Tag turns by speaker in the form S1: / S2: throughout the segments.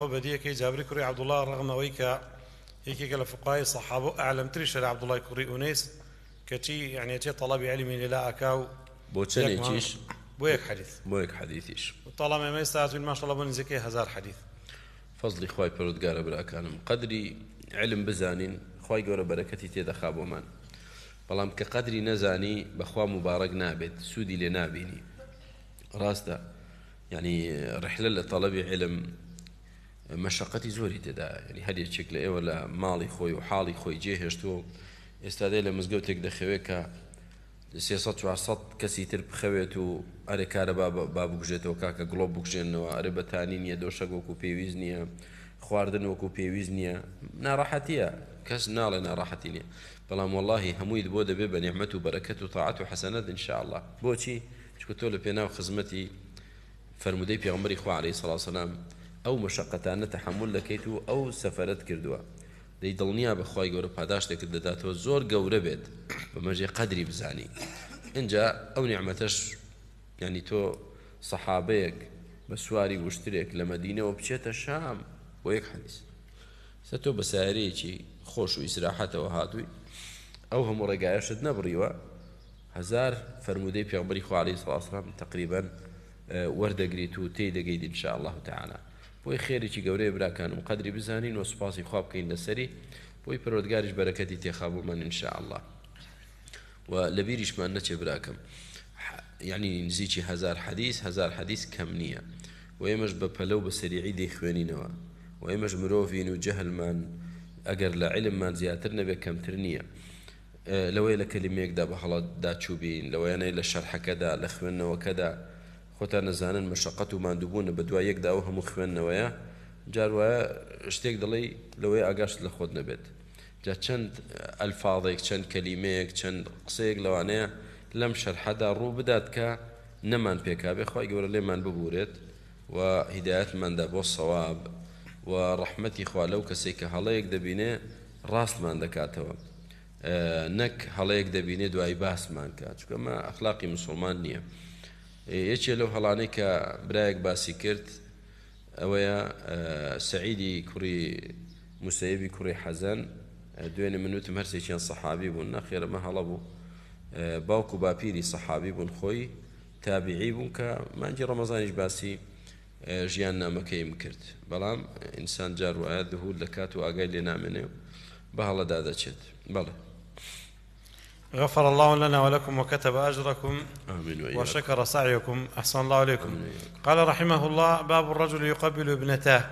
S1: بەدیەکەی جابری کوڕی عبدوڵله ڕغمەوەی کە یەکێکە لە فقای سەحاب و ئالمتری شەر عبدوڵای کوڕی ئونیس کەچی عنێتێ يعني تەڵەبی علیمی لێلا ئاکاو بۆ چەندێکیش بويك
S2: حديث حەدیث بۆ یەک حەدیثیش
S1: تەڵام ما شاء الله بن زكي هزار حديث
S2: فەزلی خی پرودگارە قال قدری علم بزانین علم بزانين بەرەکەتی تێدەخا بركتي تي کە قدری بلام كقدري نزاني بخوا مبارك نابت سودي لنابيني راستا يعني رحله لطلب علم مەشقەتی زۆری تێدا ینی هەرێکێک لە ئێوە لە ماڵی خۆی و حاڵی خۆی جێهێشتوە ئێستادەی لە مزگەوتێک دەخەوێت کە 400 کەسی تر بخەوێت و ئەرێ کارە بابگوژێتەوە کاکە گڵۆب بکشێنەوە ئەرێ بەتانی نییە دۆشەک وەکو پێویست نییە خواردن وەکو پێویست نییە ناڕاحەتیە کەس ناڵێ ناڕاحەتی نیە بەڵام واللهی هەموویت بۆ دەبێ بە نعممەت و بەرەکەت و تاعات و حەسەنەت انشاءله بۆچی چکو تۆ لە پێناو خزمەتی فرمودەی پیغمبری خوارەی سەلاسەلام ئەو مەشقەتانە تەحمل دەکەیت و ئەو سەفرەت کردووە دەی دڵنیا بەخوای گەورە پاداشتێکت دەداتەوە زۆر گەورە بێت بەمەژێ قەدری بزانی اینجا ئەو نیعممەتەش ینی تۆ سەحابەیەک بە سواری وشترێک لە مەدینەوە بچێتە شام بۆ یەک حەلیس سە تۆ بە سارەیەکی خۆش و ئیسراحەتەوە هاتووی ئەو هەموو ڕێگایشت نەبڕیوە هزار فرەرمودەی پێغمبری خوالی سڵاسرام تقریبا وەردەگریت و تێی دەگەیت انشاء الله تعالی بۆی خێرێکی گەورەی براکانم قدری بزانین و سوپاسی خواب بکەین لەسەری بۆی پەرۆدگاریش بەرەکەتی تێخابوو من انشاء الله و لە بیریشمان نەچێ براکەم یعنی نزیکی هزار حەدیث هزار حەدیث کەم نییە و ئێمەش بە پەلەو بە سەریعی دەیخوێنینەوە و ئێمەش مرۆڤین و جەهلمان ئەگەر لە علممان زیاتر نەبێت کەمتر نییە لەوەی لە کللیمێکدا بە هەڵات داچوبین لەوەیانەی لە شەرحەکەدا لە خوێندنەوەکەدا خۆتان نەزانن مەشقەت و مادووبوونە بە دوای یەکدا ئەو هەموو خوێندنەوەیە جار وایە شتێک دەڵێ لەوەی ئاگاشت لە خۆت نەبێت جا چەند ئەلفاڵێک چەند کەلیمەیەک چەند قسەیەک لەوانەیە لەم شەرحەدا ڕوو بدات کە نەمان پێکابێ خی گەورە لێمان ببورێت و هیداەتماندا بۆ سەواب و ڕحمەتی خوا لەو کەسێک کە هەڵەیەک دەبینێ ڕاستمان دەکاتەوە نەک هەڵەیەک دەبینێ دوای باسمان کات چکەمە ئەخلاقی مسلمان نییە. یەکێ لەو هەڵانەی کە برایەک باسی کرد ئەوەیە سعیدی کوڕی موسیبی کوڕی حەزەن دوێنێ منوتم هەرسێکیان سەحابی بوون نەخێرەمە هەڵە بوو باوکو باپیری سەحابی بوون خۆی تابیعی بوون کە مانجی ڕەمەزانیش باسی ژیان نامەکەیم کرد بەڵام ئینسان جار وایە دهود لە کات و ئاگای لێ نامێنێ بە هەڵەدا دەچێت بەڵێ
S1: غفر الله لنا ولكم وكتب أجركم آمين وشكر سعيكم أحسن الله عليكم آمين. قال رحمه الله باب الرجل يقبل ابنتاه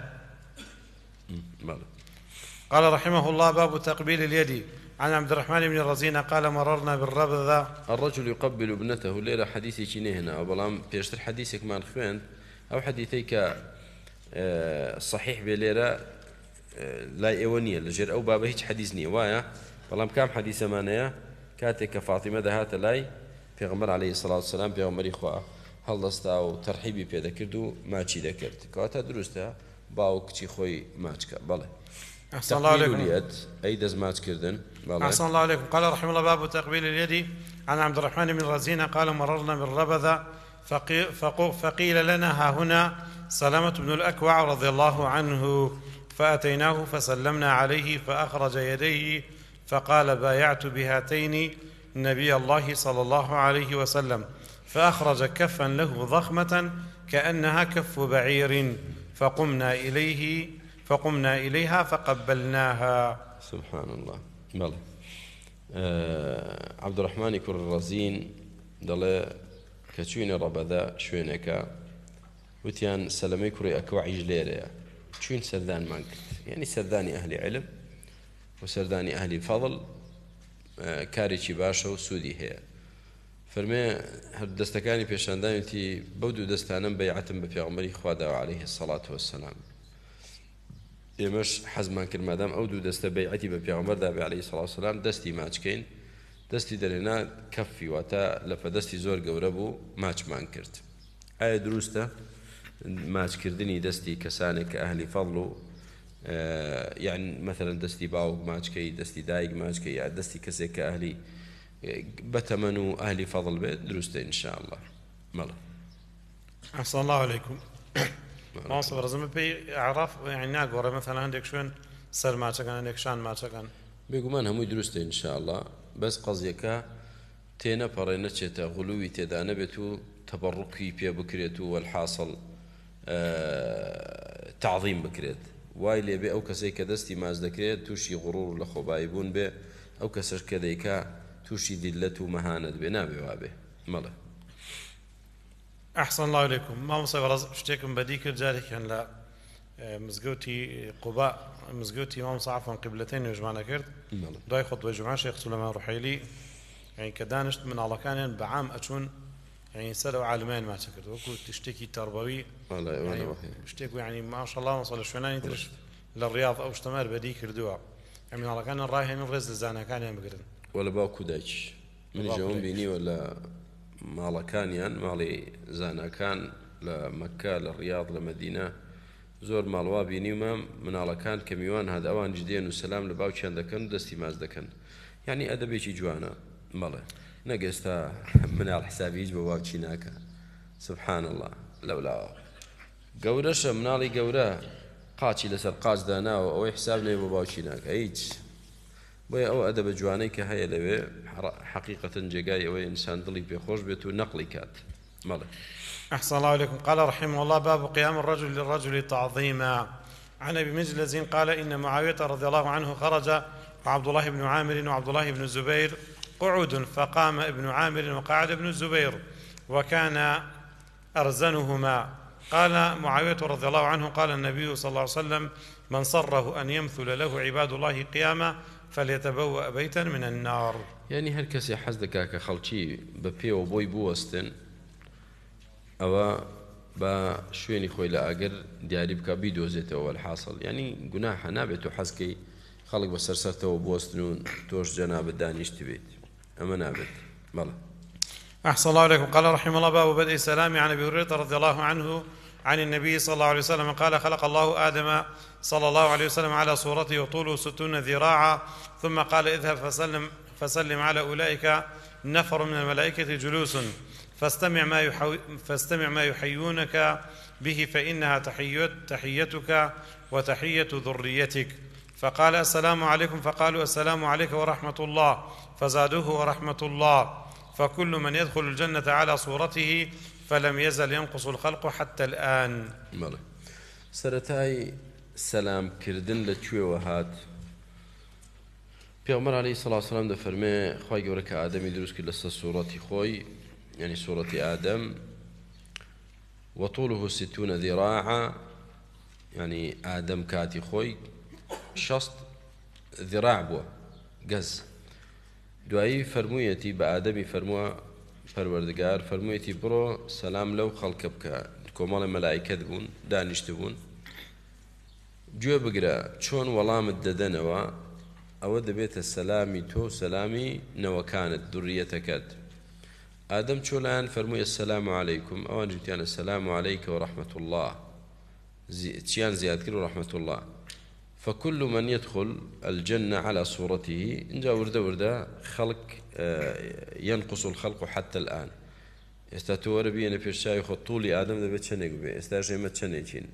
S1: قال رحمه الله باب تقبيل اليد عن عبد الرحمن بن الرزين قال مررنا بالربذة الرجل يقبل ابنته ليلة حديثي هنا
S2: وبلام بيشتر حديثك مع الخوين أو حديثيك آه، صحيح بليرة آه، لا إيوانية لجر أو بابا هيك حديث نية وايا بلام كام حديثة مانية کاتێک کە فاتیمە لاي في غمر عليه الصلاة والسلام في سلااو سلام پێغمەری خوا ما تشي تەرحیبی پێدەکرد و ماچی دەکرد کەواتە دروستە باو کچی أحسن الله عليكم اليد أي دز ما كردن أحسن الله
S1: عليكم قال رحمه الله باب تقبيل اليد عن عبد الرحمن بن رزينة قال مررنا بالربذة فقيل لنا ها هنا سلامة بن الأكوع رضي الله عنه فأتيناه فسلمنا عليه فأخرج يديه فقال بايعت بهاتين نبي الله صلى الله عليه وسلم فأخرج كفا له ضخمة كأنها كف بعير فقمنا إليه فقمنا إليها فقبلناها سبحان الله بلى
S2: آه عبد الرحمن كر الرزين دل كتشين ربذا شوينك وتيان سەلمەی کوڕی ئەکوعیش لێرەیە چوین سذان کرد يعني سذاني أهل علم و سەردانی ئەهلی فەڵ کارێکی باشە و سوودی هەیە فەرمێ هەر دەستەکانی پێشاندانیتی بەو دوو دەستانم بەیعتم بە پیاغمەری خواداوە عليه سەڵات وسلام ئێمەش حەزمان کرد مادام ئەو دوو دەستە بەیعەتی بە پیاغمەردا بە عليه سلام دەستی ماچکەین دەستی دەرێنا کەفی واتە لە پەدەستی زۆر گەورە بوو ماچمان کرد ئایا دروستە ماچکردنی دەستی کەسانێک کە ئەهلی فەڵ و یان مثلەن دەستی باوک ماچکەی دەستی دایک ماچکە یا دەستی کەسێک کە ئەهلی بەتەمەن و ئاهلی فەڵ بێت دروستە انشاءله مەڵە
S1: ئەسان الله عليكم ڕزمە پێی عراف ناگۆڕە مەثلەن هەندێک شوێن سەر ماچەکان هەندێک شان ماچەکان
S2: بێگومان هەمووی دروستە انشاءله بەس قەزیەکە تێنە پەڕێ نەچێتە غلووی تێدا نەبێت و تەبڕووکی پێ بکرێت و وەحاصل تعظیم بکرێت وای لێبێ ئەو کەسێک کە دەستی ماز دەکرێت تووشی غڕور لە خۆبایی بوون بێ ئەو کەسش کە دەیکا تووشی دیلەت و مەهانت بێ نابێ وابێ مەڵێ
S1: ئەحسن لاێکم مامۆسا بەڕاز شتێکم بەدی کرد جارێکیان لە مزگەوتی قوبا مزگەوتی مامساعفۆن قبلەتەی نوێژمانە کرد دوای خۆت بە جوان شێخ سولەمان ڕحیلی کە دانشت مناڵەکانیان بە عام ئەچون سەر عالمان ماچە کرد وەکو شتێکی تەربەوی شتێک ینی ماشەڵام سە لە شوێنانی درش لە ڕیاض ئەو شتەمار بەدی کردووە ئەمیناڵەکانە ڕاهێن ڕێز لە زانەکانیان بگرن
S2: وە لە باوکو دایک منیژەوم بینیوە لە ماڵەکانیان ماڵی زانەکان لە مەکە لە ڕیاض لە مدینە زۆر ماڵوا بینیمە مناڵەکان کە میوان هاد ئەوان جدێن و سەسلام لە باوکیان دەکەن و دەستی ماز دەکەن یعنی ئەدەبێکی جوانە مەڵێ. نقصت من على هیچ بە سبحان الله لەولا گەورەشە مناڵی قورا قاچی لەسەر قاچدا دانا او حساب لي بۆ باوچی ايج هیچ او ادب جوانيك هاي لبي حقيقة جاي لەوێ انسان ضلي ئەوەی بيتو نقلي كات مالك
S1: أحسن الله عليكم قال رحمه الله باب قيام الرجل للرجل تعظيما عن أبي مجلز قال إن معاوية رضي الله عنه خرج وعبد الله بن عامر وعبد الله بن الزبير قعود فقام ابن عامر وقعد ابن الزبير وكان أرزنهما قال معاوية رضي الله عنه قال النبي صلى الله عليه وسلم من صره أن يمثل له عباد الله قيامة فليتبوأ بيتا من النار يعني هل كسي
S2: حزدك كخلشي ببي وبوي بوستن أو با شويني خۆی أجر ئاگەر دیاری بکە بیدۆزێتەوە حاصل يعني گوناحە نابێت و خلق بسرسرته بە توش جناب الدانيش تبيت ئەمە نابێت بەڵێ
S1: أحسن الله عليكم قال رحمه الله باب بدء السلام عن أبي هريرة رضي الله عنه عن النبي صلى الله عليه وسلم قال خلق الله آدم صلى الله عليه وسلم على صورته وطوله ستون ذراعا ثم قال اذهب فسلم, فسلم على أولئك نفر من الملائكة جلوس فاستمع ما, يحو فاستمع ما يحيونك به فإنها تحيت تحيتك وتحية ذريتك فقال السلام عليكم فقالوا السلام عليك ورحمة الله فزادوه ورحمة الله فكل من يدخل الجنة على صورته فلم يزل ينقص الخلق حتى الآن بله سرتاي
S2: سلام كردن لچوي وهات پیغمبر علیه الصلاة والسلام دفرمه خواهی گوره که آدم دروس که لسه صورتی خوی یعنی صورتی آدم وطوله ستون ذراعا يعني آدم كاتي خوي شصت ذراع بو قز دوایی فەرموویەتی بە ئادەمی فەرمووە پەروەردگار فەرموویەتی بڕۆ سەسلام لەو خەڵکە بکە کۆمەڵی مەلایکت بوون دانیشت بوون گوێ بگرە چۆن وەڵامت دەدەنەوە ئەوە دەبێتە سەلامی تۆ سەلامی نەوەکانت دوڕیەتەکەت ئادەم چۆلایەن فەرموویە سەسلام عیکم ئەوان جوتیانە سەسلام عیکە و ڕحمەت الله چیان زیاتر و ڕحمەت الله فكل من يدخل الجنة على صورته إن جاء ورده ورده خلق آه، ينقص الخلق حتى الآن ئێستا بين في پێشای خۆ توولی آدم دەبێت چنێک بێ ئێستا ژێمە چنێکین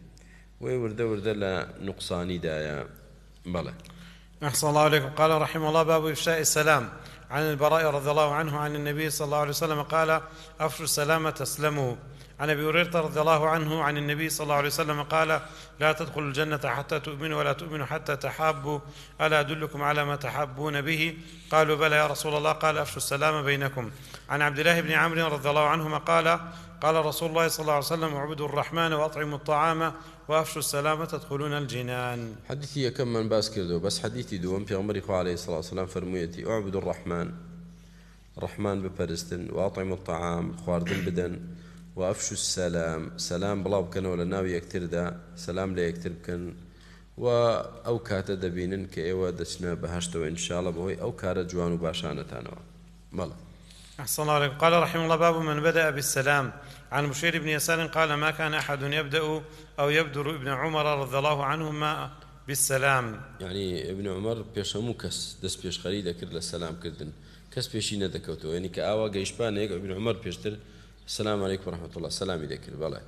S2: وی لا وردە دايا نقصانیدایە
S1: أحسن الله عليكم قال رحمه الله باب إفشاء السلام عن البراء رضي الله عنه عن النبي صلى الله عليه وسلم قال أفشوا السلام تسلموا عن ابي هريره رضي الله عنه عن النبي صلى الله عليه وسلم قال لا تدخلوا الجنه حتى تؤمنوا ولا تؤمنوا حتى تحابوا الا ادلكم على ما تحابون به قالوا بلى يا رسول الله قال افشوا السلام بينكم عن عبد الله بن عمرو رضي الله عنهما قال قال رسول الله صلى الله عليه وسلم اعبدوا الرحمن واطعموا الطعام وافشوا السلام تدخلون الجنان
S2: حديثي كم من باس كردو بس حديثي دوم في عمرك عليه الصلاه والسلام فرميتي اعبدوا الرحمن الرحمن ببرستن واطعموا الطعام خواردن بدن وأفشوا السلام سلام بڵاو ولا ناوي يكتر دا سلام لا يكتر بكن و كات دبينن كي ودشنا بهشت وان شاء الله بوي او کارە جوان و باشانەتانەوە مەڵە
S1: أحسن الله عليكم قال رحمه الله باب من بدأ بالسلام عن مشير بن يسار قال ما كان أحد يبدأ أو يبدر ابن عمر رضي الله عنهما بالسلام
S2: يعني ابن عمر بيش كس دس بيش خليل كر للسلام كردن كس بيشينه ندكوتو يعني كآوا جيشبان ابن عمر بيشتر السلام عليكم ورحمة الله السلام عليك البلاء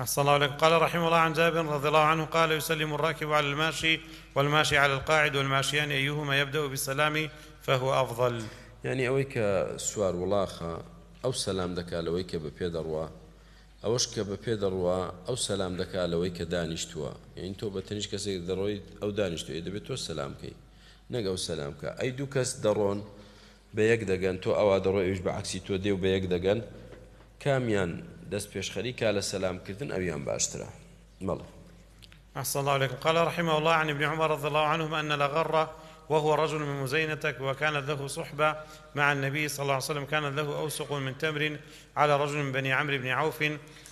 S1: أحسن الله عليكم قال رحمه الله عن جابر رضي الله عنه قال يسلم الراكب على الماشي والماشي على القاعد والماشيان أيهما يبدأ بالسلام فهو أفضل
S2: يعني أويك سوار ولاخة أو سلام دكا لويك ببيدروا ئەوەش کە بە پێ دەڕوە ئەو سەسلام دەکا دانشتوا يعني دانیشتووە بتنش كسي بە أو دانشتوا إذا بتو السلام كي نجا السلام كا أي دوكس درون دوو کەس تو بە یەک دەگەن تۆ ئەوا کامیان بيش خريكا على السلام سەلامکردن ئەویان باشترا مەڵە
S1: أحسن الله عليكم قال رحمه الله عن ابن عمر رضي الله عنهما أن لغرة وهو رجل من مزينتك وكانت له صحبة مع النبي صلى الله عليه وسلم كانت له أوسق من تمر على رجل من بني عمرو بن عوف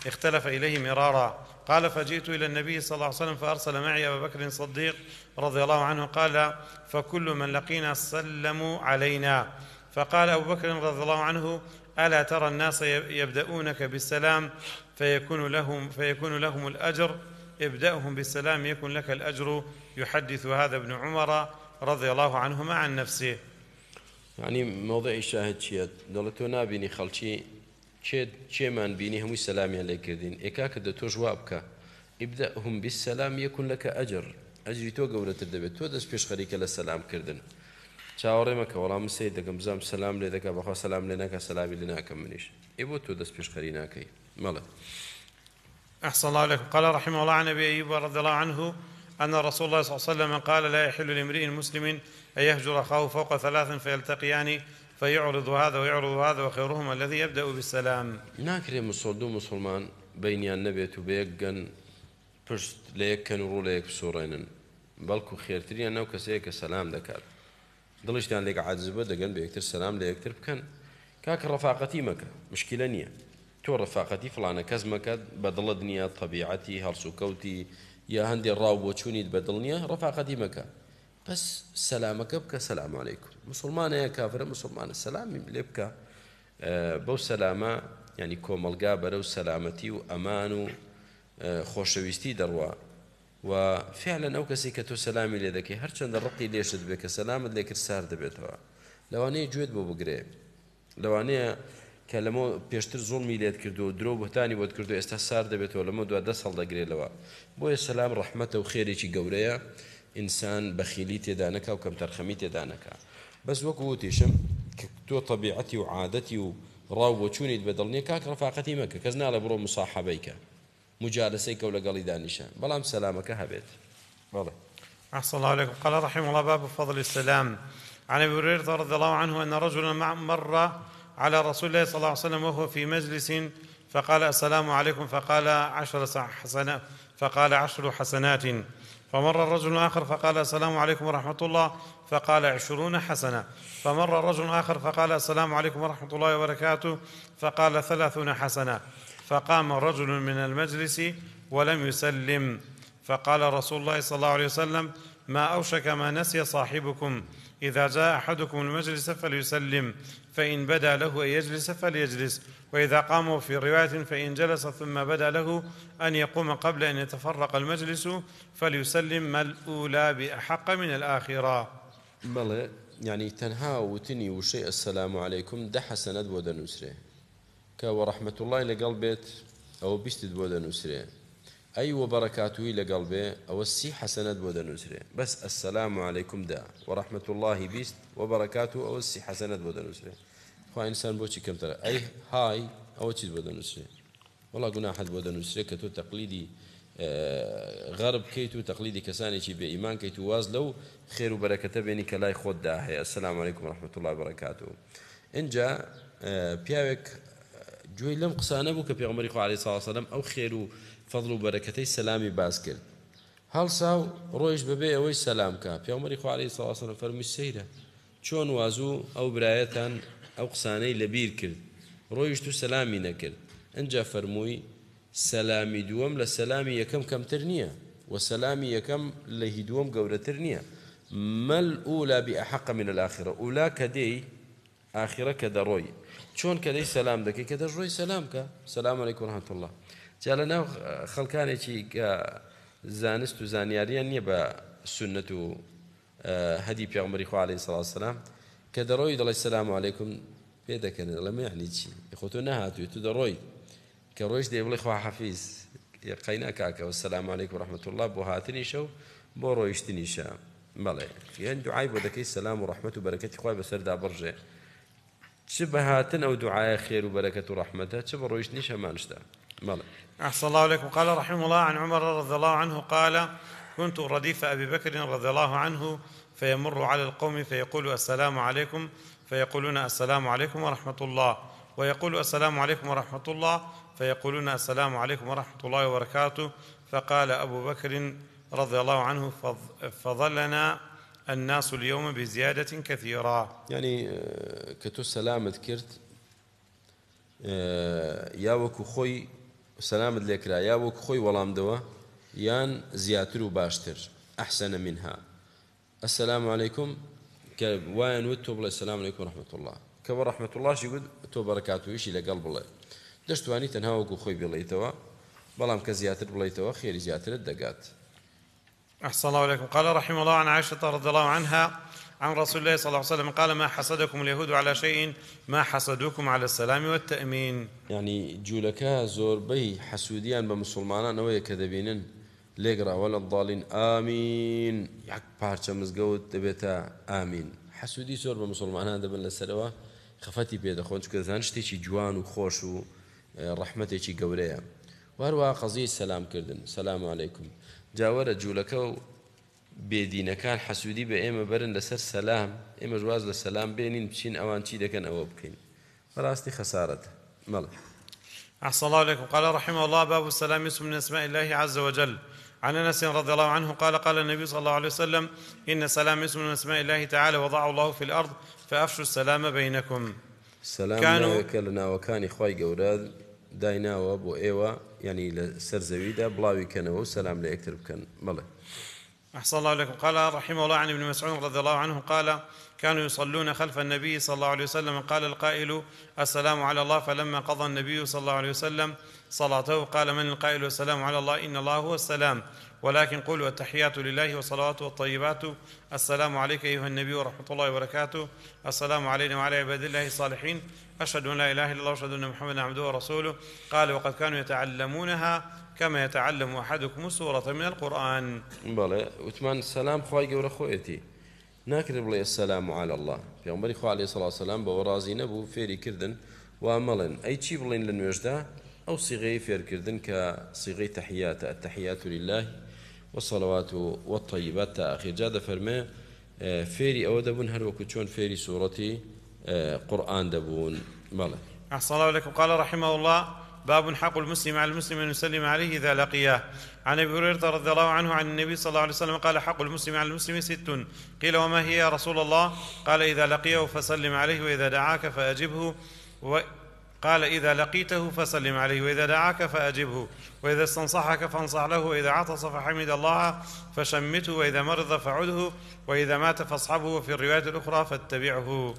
S1: اختلف إليه مرارا قال فجئت إلى النبي صلى الله عليه وسلم فأرسل معي أبا بكر الصديق رضي الله عنه قال فكل من لقينا سلموا علينا فقال أبو بكر رضي الله عنه ألا ترى الناس يبدأونك بالسلام فيكون لهم فيكون لهم الأجر ابدأهم بالسلام يكون لك الأجر يحدث هذا ابن عمر رضي الله عنهما عن نفسه
S2: يعني موضع الشاهد چیە دەڵێت تۆ نابینی خەڵکی چێمان بینی هەمووی سەلامیان لێ کردین ئێکا کە دە تۆش وا بکە ئیبدا هەم بیسەلام یەکون لەکە ئەجر ئەجری تۆ خريك للسلام كردن چاوەڕێ مەکە وەڵام سی دەگەم بزانام سەسلام لێ دەکە بەخوا سەسلام لێ ناکە سەلاوی لێ ناکەم منیش ئێ بۆ تۆ دەست پێشخەری ناکەی مەڵێ
S1: أحسن الله عليكم قال رحمه الله عن أبي أيوب رضي الله عنه أن رسول الله صلى الله عليه وسلم قال لا يحل لامرئ مسلم أن يهجر أخاه فوق ثلاث فيلتقيان فيعرض هذا ويعرض هذا وخيرهما الذي يبدأ بالسلام ناكري
S2: مصدو مسلمان بيني النبي وبيقن پشت ليك و ڕوو لە یەک سوڕێنن خير خێرترین ناو کەسەیە کە سەسلام دڵشتیان لێک عجبە دەگەن بە یەکتر سەسلام لە یەکتر بکەن کاکە ڕفااقەتی مەکە مشکلە نییە تۆ ڕفااقەتی فلانە کەس مەکەت بە دڵە دنیا تەبیعەتی هەڵسوکەوتی یا هەندێک ڕاو بۆ چوونیت بە دڵ نییە ڕفااقەتی مەکە بەس سەلامەکە بکە سەلامانێکم مسلمانەیە کافرە مسلمانە سەلامی لێ بکە بەو سەلامە ینی کۆمەلگا بەرەو سەلامەتی و ئەمان و خۆشەویستی دەڕوە و فعلەن ئەو کەسی کە تۆ سەسلامی لێ دەکەی هەرچەندە ڕقی لێشت بێت کە سەلامت لێکرد سار دەبێتەوە لەوانەیە گوێت بۆ بگرێ لەوانەیە کە لەمە پێشتر زۆڵمی لێت کردو و درۆ بەتانی بۆت کردو ئێستا سار دەبێتەوە لەمە دو دە سەڵ دەگرێتەوە بۆیە سەسلام ڕحمەتە و خێرێکی گەورەیە ئینسان بەخیلی تێدانەکە و کەم تەرخەمی تێدانەکە بەس وەکو وتیشم تۆ تەبیعەتی و عادەتی و ڕاو بۆ چوونیت بەدڵنیە کاک ڕفااقەتی مەکە کەس نالە بڕۆ مساحەبیکە مجالسي كولا قالي دانیشە بلام سلامك هبيت
S1: بەڵێ أحسن الله عليكم قال رحمه الله باب فضل السلام عن أبي هريرة رضي الله عنه أن رجلا مر على رسول الله صلى الله عليه وسلم وهو في مجلس فقال السلام عليكم فقال عشر حسنات فقال عشر حسنات فمر رجل آخر فقال السلام عليكم ورحمة الله فقال عشرون حسنة فمر رجل آخر فقال السلام عليكم ورحمة الله وبركاته فقال ثلاثون حسنة فقام رجل من المجلس ولم يسلم فقال رسول الله صلى الله عليه وسلم ما أوشك ما نسي صاحبكم إذا جاء أحدكم المجلس فليسلم فإن بدا له أن يجلس فليجلس وإذا قام في رواية فإن جلس ثم بدا له أن يقوم قبل أن يتفرق المجلس فليسلم ما الأولى بأحق من الآخرة
S2: يعني تنهاو وتني وشيء السلام عليكم ده حسنات ودنسره کەوە ڕحمەتوڵای الله بێت ئەوە أو بۆ بودا ئەی أي بەڕکاتوی لەگەڵ بێ ئەوە سی حەسەنەت بۆ دەنووسرێ بەس ئەسەسلام عیکمدا وەڕحمەت اللهی بیست وە بەڕکات و ئەوە سی حەسەنەت بۆ دەنووسرێ خوانسان بوشي کەمتەرە ئەی های ئەوە چیت بۆ دەنووسرێ وڵا گوناحت بۆ دەنووسرێ کە تۆ تەقلیدی آه، غەرب بکەیت و تەقلیدی کەسانێکی بێ ئیمان کەیت و واز لەو خێر و بەرەکەتە بێنی کە لای خۆتدا الله وبركاته إنجا اینجا آه، گوێی لەم قسانە بوو کە پێغمەری خوارێ ساوەسەلم ئەو خێر و فەضل و بەرەکەتەی سەلامی باز کرد هەڵساو ڕۆیش ببێ ئەوەی سەسلام کە پێمەری خوارەی ساوەسەلم فەرمی سەیرە چۆن وازوو ئەو برایەتان ئەو قسانەی لەبیر کرد ڕۆیشت و سەلامی نەکرد ئەجا فەرمووی سەلامی دووەم لە سەلامی یەکەم کەمتر نییە و سەلامی یەکەم لە هی دووەم گەورەتر نییە مەل ئولا بی ئەحق من الآخرة ئولا کە آخرة ئاخرە چۆن کە دەی سەسلام دەکەی کە سلام که سلام علیکم رحمت الله جا لە ناو که زانست و زانیاریان نیه با سنت و اه، هەدی پیامبری خوعاالی که در روی دەڵی سلام علیکم پیدا کنه لەمە عنی چی خۆ تۆ نهاتوی تو در روی که رویش دێ خواه خوا قینا قینە کاکەەوە سلام علیکم رحمت الله بو بۆ بو رویش بۆ ڕۆیشتنیشە بەڵێ هەند دعای بوده که سلام و رحمت و بەرەکەتی خخوای بەسەردا بڕژێ شبهات بهاتن أو دعاء خير وبركة ورحمته چ برويش نيش همانشتا مالا
S1: أحسن الله عليكم قال رحمه الله عن عمر رضي الله عنه قال كنت رديف أبي بكر رضي الله عنه فيمر على القوم فيقول السلام عليكم فيقولون السلام عليكم ورحمة الله ويقول السلام عليكم ورحمة الله فيقولون السلام عليكم ورحمة الله وبركاته فقال أبو بكر رضي الله عنه فظلنا الناس اليوم بزيادة كثيرة
S2: يعني آه، كتو سلامت كرت آه، يا وكو خوي سەلامت لكرا يا وكو خوي ولام دوا يان زياتر باشتر أحسن منها السلام عليكم وين کە وایەن السلام عليكم ورحمة الله عیکم رحمة الله کە يقول تو بركاته گوت إلى قلب الله دشتواني دەشتوانی تەنها خوي خۆی بلام كزياتر کە زیاتر بڵیتەوە خێری زیاترت
S1: أحسن الله عليكم قال رحمه الله عن عائشة رضي الله عنها عن رسول الله صلى الله عليه وسلم قال ما حسدكم اليهود على شيء ما حسدوكم على السلام والتأمين يعني جولكا
S2: زوربي حسوديان بمسلمان أو كذبين لقرا ولا الضالين آمين يعك بارشا مزقود دبيتا آمين حسودي زور بمسلمان هذا بل السلوى خفتي بيد أخوان شكرا زانشتي جوان وخوش ورحمتي آه، شي قوريا وهروا قضية سلام كردن سلام عليكم جاوەرە جوولەکە و کان حسودی به ایم برند لەسەر سلام ایم جواز لسلام سەسلام بێنین بچین ئەوان چی دکن ئەوە بکەین بەڕاستی خسارت مل
S1: أحسن الله عليكم قال رحمه الله باب السلام اسم من أسماء الله عز وجل عن انس رضي الله عنه قال قال النبي صلى الله عليه وسلم ان السلام اسم من اسماء الله تعالى وضعه الله في الارض فافشوا السلام بينكم
S2: سلام كانوا كلنا وكان اخوي جوراد داينا وابو ئێوە يعني لسر سەرزەویدا بڵاوی کەنەوە و سەسلام لە یەکتر
S1: أحسن الله لكم قال رحمه الله عن ابن مسعود رضي الله عنه قال كانوا يصلون خلف النبي صلى الله عليه وسلم قال القائل السلام على الله فلما قضى النبي صلى الله عليه وسلم صلاته قال من القائل السلام على الله إن الله هو السلام ولكن قولوا التحيات لله والصلوات والطيبات السلام عليك أيها النبي ورحمة الله وبركاته السلام علينا وعلى عباد الله الصالحين أشهد أن لا إله إلا الله وأشهد أن محمدا عبده ورسوله قال وقد كانوا يتعلمونها كما يتعلم أحدكم سورة من القرآن بلى وثمان السلام خواهي قول أخوتي ناكر بلي السلام على الله في پێمبەری خوا
S2: عليه سلا سلام بەوە رازی نەبوو فێریکردن و مەڵێن ئەی چی بڵین لە نوێژدا ئەو سیغەی فێرکردن کە سیغەی تەحیاتە لله والصلوات والطيبات تأخير جاد ئاخێجا فيري فێری ئەوە دەبوون هەروەکو چۆن فێری قرآن دبون بلى
S1: أحسن الله عليكم قال رحمه الله باب حق المسلم على المسلم أن يسلم عليه إذا لقياه عن أبي هريرة رضي الله عنه عن النبي صلى الله عليه وسلم قال حق المسلم على المسلم ست قيل وما هي يا رسول الله قال إذا لقيه فسلم عليه وإذا دعاك فأجبه و قال إذا لقيته فسلم عليه وإذا دعاك فأجبه وإذا استنصحك فانصح له وإذا عطس فحمد الله فشمته وإذا مرض فعده وإذا مات فاصحبه وفي الرواية الأخرى فاتبعه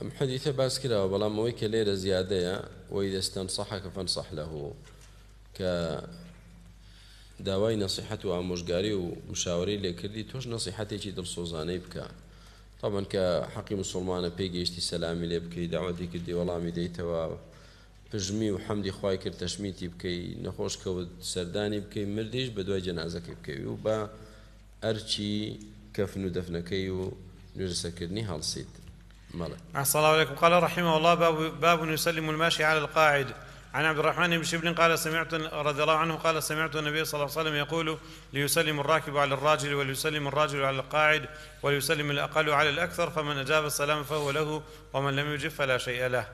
S1: حدیثە باس کراوە بەڵام ئەوەی کە لێرە زیادەیە وەی دەستەم سەحەکە فەن سەح
S2: لەهوو کە داوای نەسیحەت و ئامۆژگاری و مشاوری لێکردی تۆش نەسیحەتێکی دڵسۆزانەی بکە تامان کە حەقی مسلمانە پێیگەیشتی سەلامی لێ بکەی داواتی کردی وەڵامی دەیتەوە پژمی و حەمدی خوای کرد تەشمیتی بکەی نەخۆش کەوت سەردانی بکەی مردیش بە دوای جەنازەکەی بکەوی و بە ئەرچی کەفن و دەفنەکەی و نوێرسەکردنی هەڵسیت
S1: أحسن الله عليكم قال رحمه الله باب, باب يسلم الماشي على القاعد عن عبد الرحمن بن شبل قال سمعت رضي الله عنه قال سمعت النبي صلى الله عليه وسلم يقول ليسلم الراكب على الراجل وليسلم الراجل على القاعد وليسلم الأقل على الأكثر فمن أجاب السلام فهو له ومن لم يجب فلا شيء له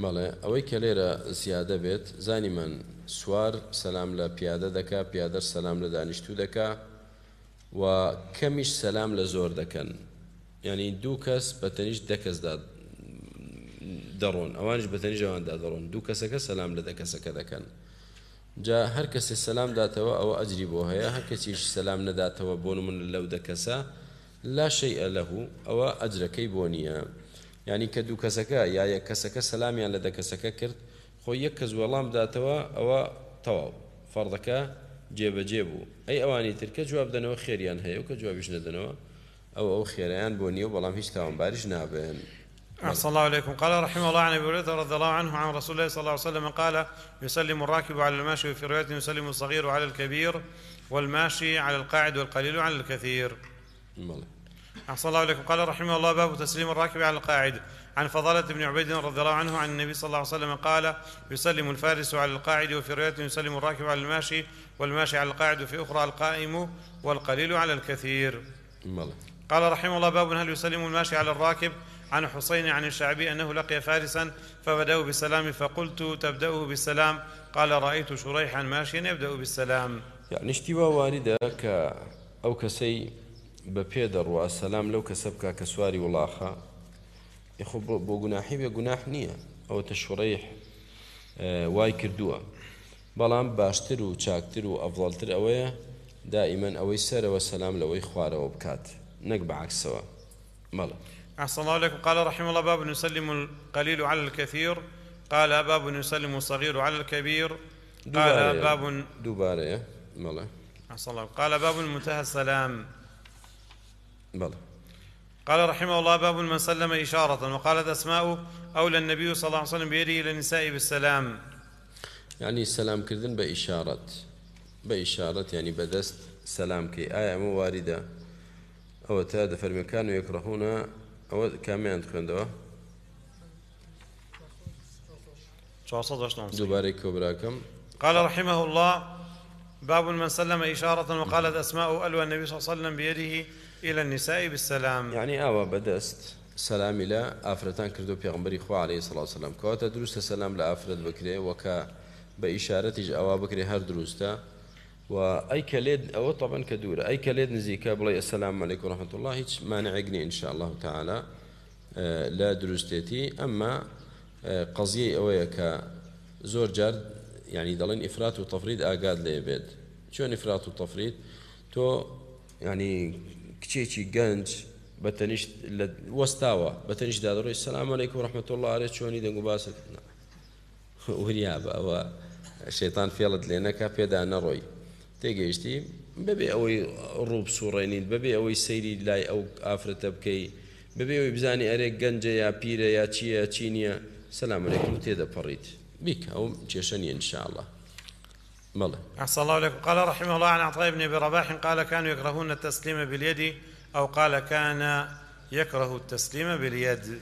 S2: بەڵێ ئەوەی کە لێرە زیادە بێت من سوار سلام لە پیادە دەکا پیادە سەسلام لە و کەمیش سەسلام لە زۆر ینی دوو کەس بە تەنیش دەکەسدا دەڕۆن ئەوانش بە تەنیژەواندا دەڕۆن دوو کەسەکە سەسلام لە دەکەسەکە دەکەن جا هەر کەسێ سەسلام داتەوە ئەوە ئەجری بۆ هەیە هەر کەسیش سەسلام نەداتەوە بۆن من لەو دەکەسە لا شەی ئەلەهوو ئەوە ئەجرەکەی بۆ نییە ینی کە دوو کەسەکە یا یەک کەسەکە سەسلامیان لە دەکەسەکە کرد خۆی یەک کەس وەڵام داتەوە ئەوە تەواو فەڕدەکە جێبەجێ بوو ئەی ئەوانی ترکە جواب دەنەوە خێریان هەیە و کە جوابیش نەدەنەوە او او خيران بوني والله ما فيش تاون بارش نابن
S1: صلى الله عليكم قال رحمه الله عن ابي هريره رضي الله عنه عن رسول الله صلى الله عليه وسلم قال يسلم الراكب على الماشي وفي روايه يسلم الصغير على الكبير والماشي على القاعد والقليل على الكثير. أحسن الله عليكم قال رحمه الله باب تسليم الراكب على القاعد عن فضالة بن عبيد رضي الله عنه عن النبي صلى الله عليه وسلم قال يسلم الفارس على القاعد وفي رواية يسلم الراكب على الماشي والماشي على القاعد وفي أخرى القائم والقليل على الكثير قال رحمه الله باب هل يسلم الماشي على الراكب عن حسين عن الشعبي أنه لقي فارسا فبدأوا بالسلام فقلت تبدأه بالسلام قال رأيت شريحا ماشيا يبدأ بالسلام
S2: يعني اشتوى ك... أو كسي ببيدر والسلام لو كسبك كسواري والآخا کە سواری وڵاخە یخ بۆ گوناحی بێ گوناح نییە ئەوە تەشڕیح اه، وای کردووە بەڵام باشتر و چاکتر و ئەڤڵتر ئەوەیە دائیمەن ئەوەی سەرەوە سەسلام لەوەی نقبعك بە عکسەوە مەڵە
S1: أحسن الله عليكم قال رحمه الله باب يسلم القليل على الكثير قال باب يسلم الصغير على الكبير قال باب
S2: دوبارة مالا
S1: أحسن الله قال باب منتهى السلام مالا قال رحمه الله باب من سلم إشارة وقالت أسماء أولى النبي صلى الله عليه وسلم بيده إلى النساء بالسلام
S2: يعني السلام كذن بإشارة بإشارة يعني بدست سلام كي آية مواردة أو ئەوە تا دەفەرمیەکان و یەکڕەخونە ئەوە کامیان خوێندەوە دبارك وبركم.
S1: قال رحمه الله باب من سلم إشارة وقالت أسماء ألوى النبي صلى الله عليه وسلم بيده إلى النساء بالسلام يعني
S2: أوى بدست سلام إلى أفرتان كردو في پێغمبەری خوا عليه سلا سلام کەواتە دروستە سلام لە ئافرەت بکرێ وەکە بە ئیشارەتیش ئەوە بکرێ هەر دروستە وأي كليد أو طبعا كدورة أي كليد نزيكا بلاي السلام عليكم ورحمة الله هيك نعقني إن شاء الله تعالى آه، لا دروستيتي أما آه، قضية اويكا زور جار يعني دلين إفراط وتفريط آقاد ليبيد شون إفراط وتفريط تو يعني كتشيشي جنج بتنش وستاوا بتنش دادروي السلام عليكم ورحمة الله عليك شوني دنقو باسك وريابا و الشيطان فيلد لنا كابيدا نروي روب بەبێ ببي أوي سيري لاي أو أفرت لای ببي أو بزاني أريك جنجة يا بيرة يا یا يا تشينيا سلام عليكم تيدا سەسلامەکم بيك أو تشيشني إن شاء الله ملا
S1: أحسن الله عليكم قال رحمه الله عن عطاء بن أبي رباح قال كانوا يكرهون التسليم باليد أو قال كان يكره التسليم باليد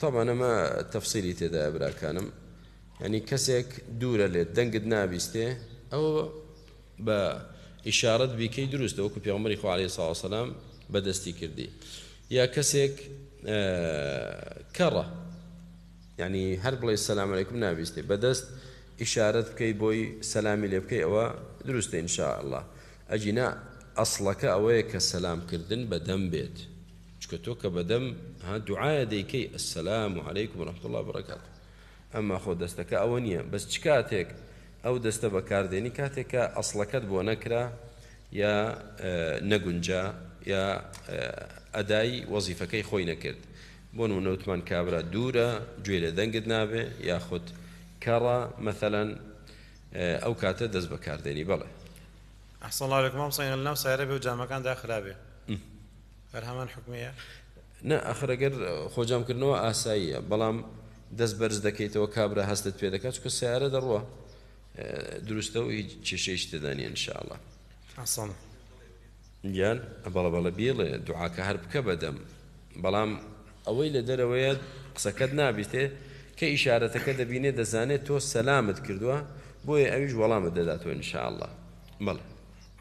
S2: طبعا ما تفصيلي تيدا أبرا كانم يعني كسك دورة لێت دەنگت أو بە ئیشارەت بیکەی دروست وەکو پێمەری خوارێ ساوەسەلام بەدەستی کردی یا کەسێک کەڕە ینی هەر بڵێ سەسلام عیکم ناویستی بەدەست ئیشارەت بکەی بۆی سەلامی لێ بکەی ئەوە دروستە انشاء الله ئەجینا ئەسڵەکە ئەوەیە کە سەسلامکردن بەدەم بێت چکە تۆ کە بەدەم ها دوعاە دەیکەی ئەسلام و عليهیک و ڕحمت الله بڕکات ئەمما خۆ دەستەکە ئەوە نییە بەس چ کاتێک ئەو دەستە بەکاردێنی کاتێکە ئەسڵەکەت بۆ نەکرا یا نەگونجا یا ئەدای وەزیفەکەی خۆی نەکرد بۆ نونەوتمان کابرا دوورە گوێ لە دەنگت نابێ یاخود کاڕە مەثلەن ئەو کاتە دەست بەکاردێنی بڵێ
S1: ئەسڵالێکمام سەنگل ناو سارە بێ و جامەکان داخرابێ هەر هەمان حکومەیە
S2: نە ئەخرەگەر خۆجامکردنەوە ئاساییە بەڵام دەست بەرز دەکەیتەوە کابرا هەستت پێ دەکات چکە سیارە دەڕوە درسته و هیچ چێشەیش دەدانی انشاءله یان بەڵە بەڵە بێڵێ دوعاکە هەر بکە بەدەم بەڵام ئەوەی لە دەرەوەیە قسەکەت نابێتێ کە ئیشارەتەکە دەبینێ دەزانێت تۆ سەلامت کردووە بۆیە ئەویش وەڵامت دەداتەوە انشاءله بڵێ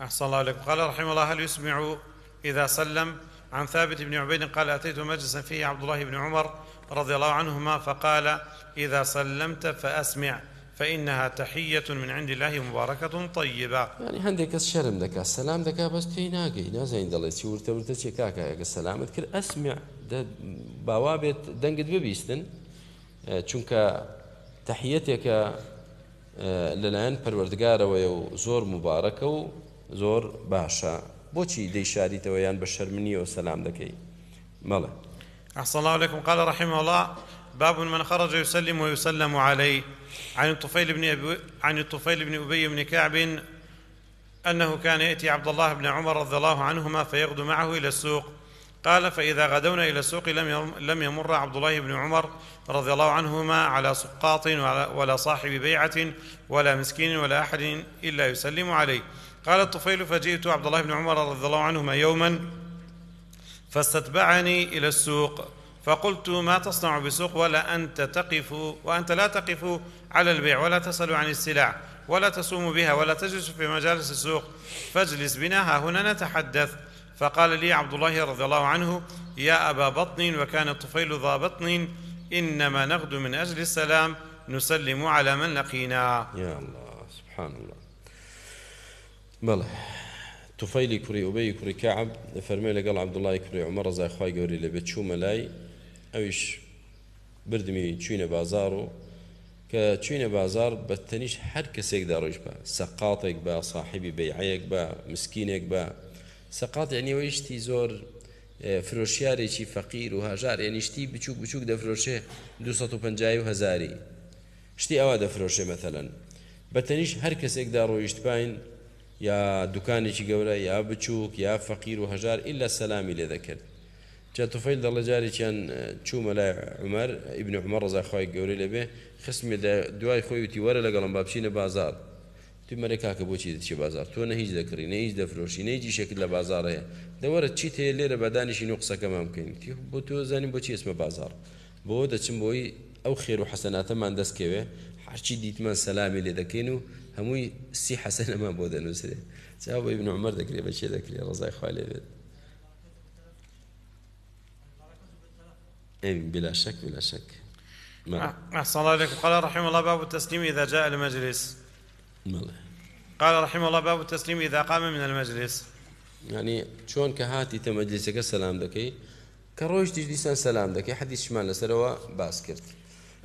S1: أحسن الله عليكم قال رحم الله هل يسمع إذا سلم عن ثابت بن عبيد قال أتيت مجلسا فيه عبد الله بن عمر رضي الله عنهما فقال إذا سلمت فأسمع فإنها تحية من عند الله مباركة طيبة
S2: يعني هندك الشرم دك السلام دك بس في ناقي نازين دلي سيور تبرت شي كاكا السلام اذكر أسمع ده بوابة دنقد ببيستن چونك تحيتك لەلایەن پەروەردگارەوەی و زۆر باشا. بوشي دي شاري تويان بشر مني وسلام دكي مالا
S1: أحسن الله عليكم قال رحمه الله باب من خرج يسلم ويسلم عليه عن الطفيل بن أبي عن الطفيل بن أبي بن كعب أنه كان يأتي عبد الله بن عمر رضي الله عنهما فيغدو معه إلى السوق قال فإذا غدونا إلى السوق لم لم يمر عبد الله بن عمر رضي الله عنهما على سقاط ولا صاحب بيعة ولا مسكين ولا أحد إلا يسلم عليه قال الطفيل فجئت عبد الله بن عمر رضي الله عنهما يوما فاستتبعني إلى السوق فقلت ما تصنع بسوق ولا أنت تقف وأنت لا تقف على البيع ولا تسأل عن السلع ولا تصوم بها ولا تجلس في مجالس السوق فاجلس بنا ها هنا نتحدث فقال لي عبد الله رضي الله عنه يا أبا بطن وكان الطفيل ذا بطن إنما نغدو من أجل السلام نسلم على من لقينا يا
S2: الله سبحان الله بلى توفەیلی كري أبي كري كعب فرمي لقال عبد الله كري عمر زي أخوي قولي بێت چوومە ملاي ئەویش بردمی چوینە بازار و کە چوینە بازار بە تەنیش هەر کەسێکدا ڕۆژ بە سەقاتێک بە ساحبی بەیعەیەک بە مسکینێک بە سەقات ینیەوەیشتی زۆر فرۆشیارێکی فەقیر و هاژار ێنیشتی بچوک بچوک دەفرۆشێ 250 هزاری شتی ئەوە دەفرۆشێ مەتەلەن بە تەنیش هەر کەسێکدا ڕۆیشت پایین یا دوکانێکی گەورە یا بچووک یا فەقیر و هەژار ئللا سەلامی لێ دەکرد جا توفیل دەڵە جارێکیان چوومە لای عمەر ئیبن عمە ڕزای خۆی گەورەی لەبێ خسمی دوای خۆی وتی وەرە لەگەڵم بابچینە بازار توی مەرە کاکە بۆچی دەچی بازار تۆ نە هیچ دەکڕی نە هیچ دەفرۆشی نەیجی شکل لە بازارەیە دەوەرە چیت هەیە لێرە بەدانیشی و قسەکەمان بکەین بۆ تۆ زانیم بۆچی ئسمە بازار بۆ دەچم بۆی ئەو خێر و حەسەناتەمان دەستکەوێ هەرچی دیتمان سەلامی لێ دەکەین و هەمووی سی حەسەنەمان بۆ دەنووسێ چاوە بن عمەر دەکرێ بەچێ دەکرێ ڕزای خوا لێ بێت أمين بلا شك بلا شك ما.
S1: أحسن الله إليكم قال رحمه الله باب التسليم إذا جاء المجلس مالي. قال رحمه الله باب التسليم إذا قام من المجلس يعني
S2: شون كهاتي تمجلسك السلام دكي كروش تجلسان سلام دكي حديث شمال لسروا باسكرت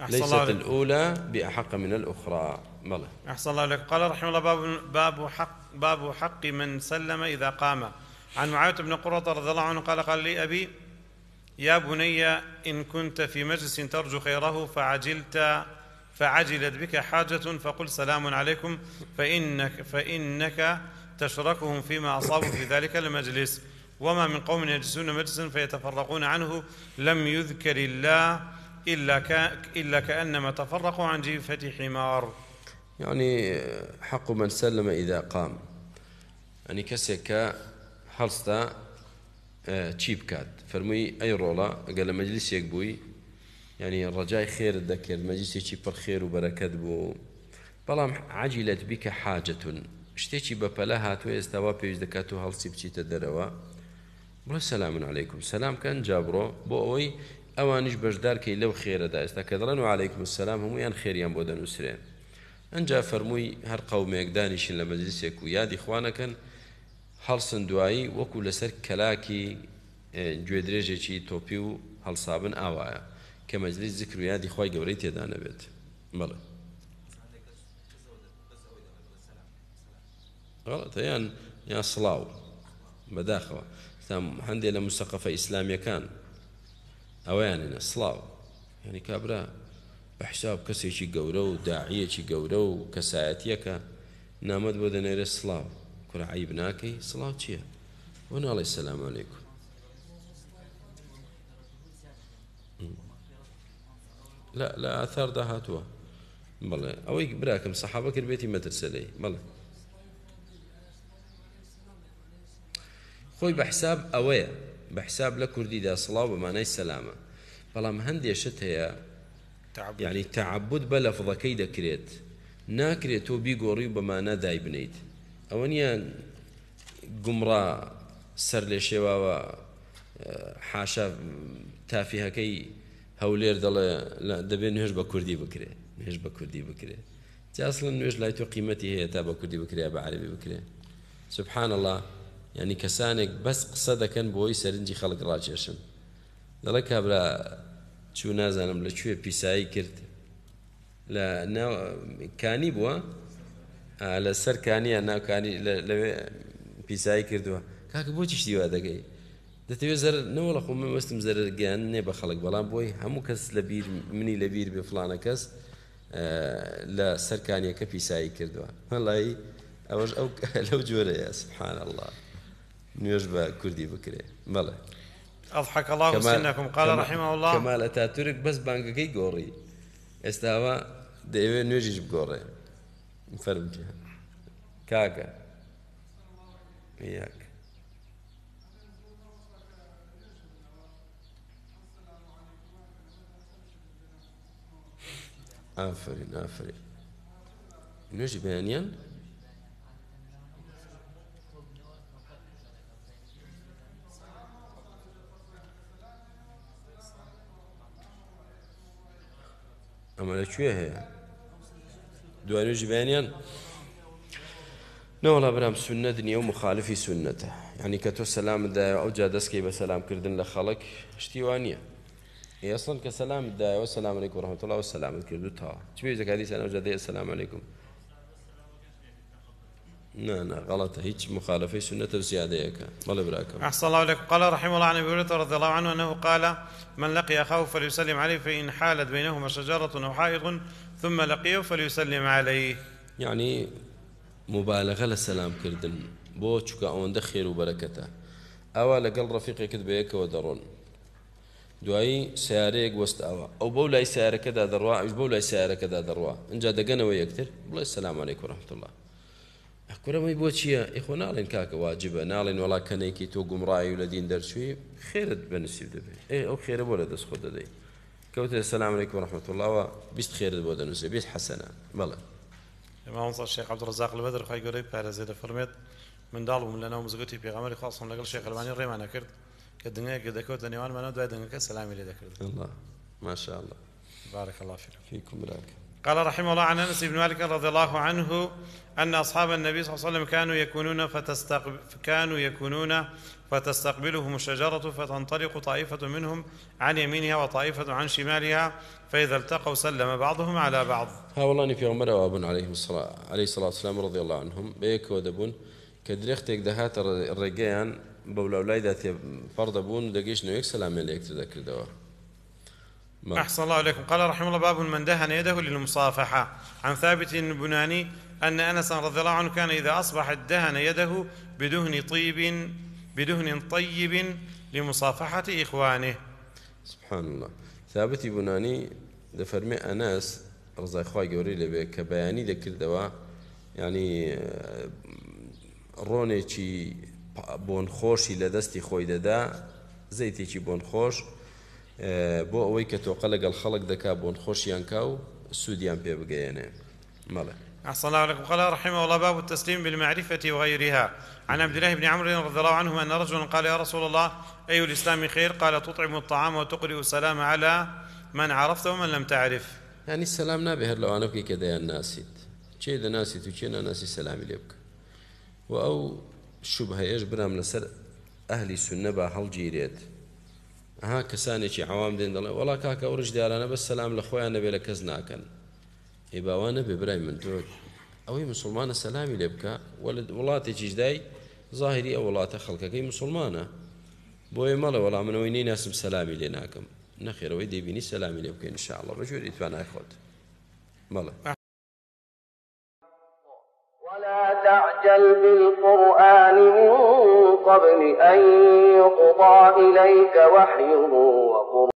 S2: ليست الأولى بأحق من الأخرى ملا
S1: أحسن الله لك قال رحمه الله باب, باب, حق باب حق من سلم إذا قام عن معاوية بن قرة رضي الله عنه قال قال لي أبي يا بني إن كنت في مجلس ترجو خيره فعجلت فعجلت بك حاجة فقل سلام عليكم فإنك, فإنك تشركهم فيما أصابوا في ذلك المجلس وما من قوم يجلسون مجلسا فيتفرقون عنه لم يذكر الله إلا, إلا كأنما تفرقوا عن جيفة حمار
S2: يعني حق من سلم إذا قام يعني كسك حلصت چی بکات فەرمووی ئەی ڕۆڵە ئەگە لە مەجلیسێک بووی ینی ڕجای خێرت دەکرد مەجلیسێکی پڕ خێر و بەرەکەت بوو بەڵام عجیلت بیکە حاجتون شتێکی بەپەلە هاتووە ئێستاوا پێویست دەکات و هەڵسی بچیتە دەرەوە بڵە سەلامن عیکم سەلامکەن جابڕۆ بۆ ئەوەی ئەوانش بەشدارکەی لەو خێرەدا ئێستا کە دەڵەن و عیکم سەسلام هەمویان خێریان بۆ دەنووسێ ئەجا فەرمووی هەر قەومێکدانیشن لە مەجلیسێک و یادی خوانەکەن هەڵسندایی وەکو لەسەر کەلاکی گوێ درێژێکی تۆپی و هەڵسابن ئاوایە کە مەجلی زیکر و یادی خی گەورەی تێدا نەبێت بڵێ غڵەتەیان یا سڵاو بەداخەوە هەندێک لە مستەقەفە ئیسلامیەکان ئەویانە سڵاو یعنی کابرا بەحساب کەسێکی گەورە و داعیەکی گەورە و کەسایەتیەکە نامەد بۆ دەنێرە سڵاو کوراعیب ناکەی سڵاو چییە؟ بۆ ناڵی سەسلام عیکم لە ئاثاردا هاتووە بڵێ ئەوەی براکەم سەحابە کرد بێتی مەترسەدەی بڵێ خۆی بە حساب ئەوەیە بە حساب لە کوردیدا سڵاو بەمانای سەلامە بەڵام هەندێشت هەیە یعنی تعبود بە لەفظەکەی دەکرێت ناکرێت تۆ بیگۆڕی و بەمانە دای بنیت ئەوە نییە گومڕا سەر لێ شێواوە حاشا تافیهەکەی هەولێر دەڵێ دەبێت نوێژ بە کوردی بکرێ نوێژ بە کوردی بکرێ جااصلن نوێژ لای تۆ قیمەتی هەیە تا بە کوردی بکرێ بە عربی بکرێ سبحان الله ینی کەسانێک بەس قسە دەکەن بۆی سەرنجی خەڵک ڕاکێشن دەڵێ کابرا چوو نازانم لەکوێ پیسایی کرد لە کانی بووە لە سەرکانیان ناوکانی لەوێ پیسایی کردووە کاکە بۆچی شتیوا دەگەی دەتەوێت زەر نەوەڵە خۆ من وەستم زەرگیان نێ بە خەڵک بەڵام بۆی هەموو کەس لە بیر منی لە بیر بێ فلانە کەس لە سەرکانیەکە پیسایی کردووە هەڵایی ئەوەش ئەو لەو جۆرەیە سبحان الله نوێژ بە کوردی بکرێ بڵێ
S1: أضحك الله حسنكم قال رحمه الله كمال أتاتورك
S2: بس بانقكي قوري استاوا دەیەوێ نوێژیش بگۆڕێ نفرجها كاكا إياك آفرين آفرين نجي بانيان أما لا شوية هي دوای ژیانیان نەوەڵا بەرام سونە دنیا و مخالفی سونەتە ینی کە تۆ سەلامدایە ئەو كردن دەستکەی بە هي أصلا خەڵک شتیوانە والسلام عليكم ورحمة الله والسلام عیکم ڕحمەتڵاو سەلامت کردو تا چێ زەکاتی السلام عليكم لا لا غلط هيك مخالفة سنة زيادة يكا بل براكم
S1: أحسن الله عليك قال رحمه الله عن أبي هريرة رضي الله عنه أنه قال من لقي أخاه فليسلم عليه فإن حالت بينهما شجرة أو حائط ثم لقيه فليسلم عليه يعني
S2: مبالغه للسلام كردن بوش كأون دخير وبركته اول قال رفيقي كذبيك ودرون دوائي سيارك واستوى او أو بولاي سيارك هذا دروا ايش بولاي سيارك هذا دروا ان جا دقنا ويكثر بلا السلام عليكم ورحمه الله أقول اكرم اي يا اخونا لين كاك واجبة نالين ولا كنيكي تو قمراي ولدين درشوي خيرت بنسيب دبي اي او خير ولد اسخد دبي كوت السلام عليكم ورحمة الله وبيست خير البودة نوزي بيست حسنة بلى
S1: إمام صار الشيخ عبد الرزاق البدر خي قريب على زيد فرميت من دالو من لنا ومزقتي في غمر خاصة لقى الشيخ الباني أنا نكرت كدنيا كده كوت نيوان ما ندعي دنيا كسلامي لي ذكرت الله ما شاء الله بارك الله فيك فيكم بارك قال رحمه الله عن انس بن مالك رضي الله عنه ان اصحاب النبي صلى الله عليه وسلم كانوا يكونون فتستقب... كانوا يكونون فتستقبلهم الشجره فتنطلق طائفه منهم عن يمينها وطائفه عن شمالها فاذا التقوا سلم بعضهم على بعض.
S2: ها والله في عمر وابن عليه الصلاه عليه الصلاه والسلام رضي الله عنهم بيك ودبون كدريختك دهات الرجيان بولولاي ذات فرد ابون دقيش نو سلام عليك تذكر دواء. نعم.
S1: أحسن الله عليكم قال رحمه الله باب من دهن يده للمصافحة عن ثابت البناني أن أنس رضي الله عنه كان إذا أصبح دهن يده بدهن طيب بدهن طيب لمصافحة إخوانه
S2: سبحان الله ثابت بناني من أناس رضي خوي جوري لبي كبياني ذكر دواء يعني روني چی بۆن خۆشی لە دەستی زيتي بون خوش, بۆن بو ئەوەی کە تۆقە لەگەڵ خەڵک دەکا بۆن خۆشیان کاو سوودیان پێ بگەیەنێ
S1: أحسن الله عليكم قال رحمه الله باب التسليم بالمعرفة وغيرها عن عبد الله بن عمرو رضي الله عنه أن رجلا قال يا رسول الله أي الإسلام خير قال تطعم الطعام وتقرئ السلام على من عرفت ومن لم تعرف
S2: يعني السلام نابه لو أنا بك كذا الناس چێ دەناسی و چێ ناناسی سەلامی لێ بکە و ئەو شوبهەیەش برام اهل السنه سنە ها کەسانێکی عوام دێن دەڵێ وڵا انا ئەو ڕژدارانە بە سەسلام لە خۆیان نەبێ لە کەس ناکەن هی باوانە بێ برای من تۆ ئەوەی والله سەسلامی لێ بکە وڵاتێکیش دای ظاهری ئەو وڵاتە خەڵکەکەی مسلمانە بۆیە مەڵە وەڵام منەوەی نەی ناسم سەسلامی لێ ناکەم نەخێرەوەی دەبینی سەسلامی لێ بکەین شاءڵە بەژێ دیتوانای خۆت مەڵە
S1: تعجل بالقرآن من قبل أن يقضى إليك وحيه وقرآن